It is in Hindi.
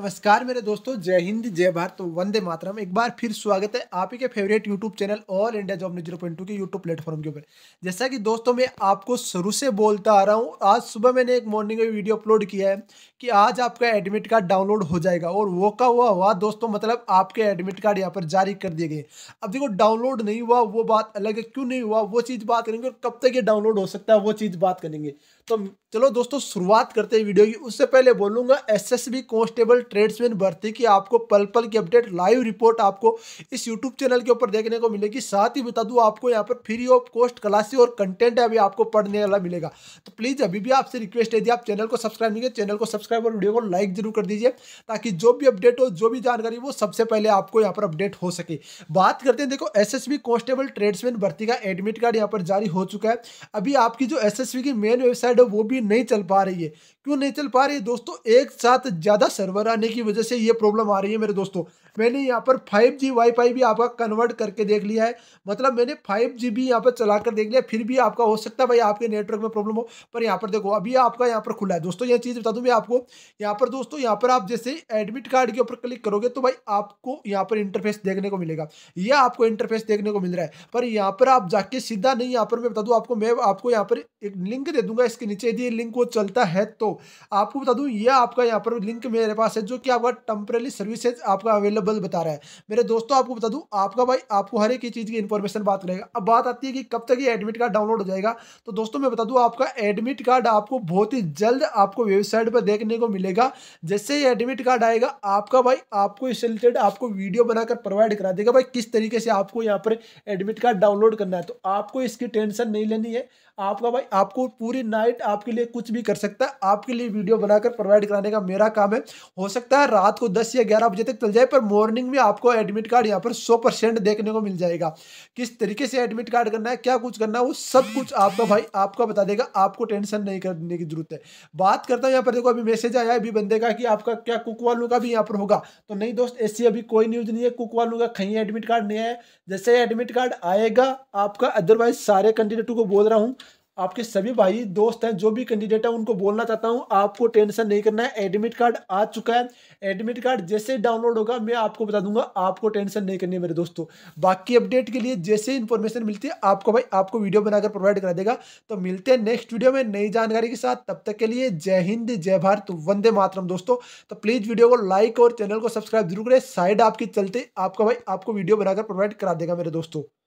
नमस्कार मेरे दोस्तों जय हिंद जय भारत तो वंदे मातरम एक बार फिर स्वागत है आप ही के favourite YouTube channel all India job zero point two के यूट्यूब प्लेटफॉर्म के ऊपर जैसा कि दोस्तों मैं आपको शुरू से बोलता आ रहा हूँ आज सुबह मैंने एक मॉर्निंग में वीडियो अपलोड किया है कि आज आपका एडमिट कार्ड डाउनलोड हो जाएगा और वो का हुआ हुआ दोस्तों मतलब आपके एडमिट कार्ड यहाँ पर जारी कर दिए गए अब देखो डाउनलोड नहीं हुआ वो बात अलग है क्यों नहीं हुआ वो चीज़ बात करेंगे और कब तक ये डाउनलोड हो सकता है वो चीज़ बात करेंगे तो चलो दोस्तों शुरुआत करते हैं वीडियो की उससे पहले बोलूंगा S S B constable tradesman भर्ती की आपको पल पल की अपडेट लाइव रिपोर्ट आपको इस यूट्यूब चैनल के ऊपर देखने को मिलेगी साथ ही बता दूं आपको यहां पर फ्री ऑफ कॉस्ट क्लासेस और कंटेंट अभी आपको पढ़ने वाला मिलेगा तो प्लीज़ अभी भी आपसे रिक्वेस्ट है यदि आप चैनल को सब्सक्राइब नहीं किया चैनल को सब्सक्राइब और वीडियो को लाइक जरूर कर दीजिए ताकि जो भी अपडेट हो जो भी जानकारी वो सबसे पहले आपको यहाँ पर अपडेट हो सके बात करते हैं देखो S S B constable tradesman भर्ती का एडमिट कार्ड यहाँ पर जारी हो चुका है अभी आपकी जो एस की मेन वेबसाइट वो भी नहीं चल पा रही है क्यों नहीं चल पा रही दोस्तों एक साथ ज़्यादा सर्वर आने की वजह से ये प्रॉब्लम आ रही है मेरे दोस्तों मैंने यहाँ पर 5G वाई भी आपका कन्वर्ट करके देख लिया है मतलब मैंने 5G भी यहाँ पर चला कर देख लिया फिर भी आपका हो सकता है भाई आपके नेटवर्क में प्रॉब्लम हो पर यहाँ पर देखो अभी आपका यहाँ पर खुला है दोस्तों यह चीज़ बता दूँ मैं आपको यहाँ पर दोस्तों यहाँ पर आप जैसे एडमिट कार्ड के ऊपर क्लिक करोगे तो भाई आपको यहाँ पर इंटरफेस देखने को मिलेगा यह आपको इंटरफेस देखने को मिल रहा है पर यहाँ पर आप जाके सीधा नहीं यहाँ पर मैं बता दूँ आपको मैं आपको यहाँ पर एक लिंक दे दूंगा इसके नीचे यदि लिंक वो चलता है तो आपको बता दूं ये आपका यहाँ पर लिंक मेरे पास है जो कि आपका टेम्परेली सर्विसेज आपका अवेलेबल बता रहा है मेरे दोस्तों आपको बता दूं आपका भाई आपको हर एक चीज़ की इन्फॉर्मेशन बात करेगा अब बात आती है कि कब तक ये एडमिट कार्ड डाउनलोड हो जाएगा तो दोस्तों मैं बता दूँ आपका एडमिट कार्ड आपको बहुत ही जल्द आपको वेबसाइट पर देखने को मिलेगा जैसे ही एडमिट कार्ड आएगा आपका भाई आपको इस रिलेटेड आपको वीडियो बनाकर प्रोवाइड करा देगा भाई किस तरीके से आपको यहाँ पर एडमिट कार्ड डाउनलोड करना है तो आपको इसकी टेंशन नहीं लेनी है आपका भाई आपको पूरी नाइट आपके लिए कुछ भी कर सकता है आप आपके लिए वीडियो बनाकर प्रोवाइड कराने का मेरा काम है हो सकता है रात को दस या ग्यारह बजे तक चल जाए पर मॉर्निंग में आपको एडमिट कार्ड यहाँ पर सौ परसेंट देखने को मिल जाएगा किस तरीके से एडमिट कार्ड करना है क्या कुछ करना है वो सब कुछ आपका भाई आपका बता देगा आपको टेंशन नहीं करने की जरूरत है बात करता हूँ यहाँ पर देखो अभी मैसेज आया अभी बंदे का कि आपका क्या कुक वालों का भी यहाँ पर होगा तो नहीं दोस्त ऐसी अभी कोई न्यूज नहीं है कुक वालों का कहीं एडमिट कार्ड नहीं आया जैसे एडमिट कार्ड आएगा आपका अदरवाइज सारे कैंडिडेटों को बोल रहा हूँ आपके सभी भाई दोस्त हैं जो भी कैंडिडेट है उनको बोलना चाहता हूं आपको टेंशन नहीं करना है एडमिट कार्ड आ चुका है एडमिट कार्ड जैसे डाउनलोड होगा मैं आपको बता दूंगा आपको टेंशन नहीं करनी है मेरे दोस्तों बाकी अपडेट के लिए जैसे इन्फॉर्मेशन मिलती है आपको भाई आपको वीडियो बनाकर प्रोवाइड करा देगा तो मिलते हैं नेक्स्ट वीडियो में नई जानकारी के साथ तब तक के लिए जय हिंद जय भारत वंदे मातरम दोस्तों तो प्लीज़ वीडियो को लाइक और चैनल को सब्सक्राइब जरूर करें साइड आपकी चलते आपका भाई आपको वीडियो बनाकर प्रोवाइड करा देगा मेरे दोस्तों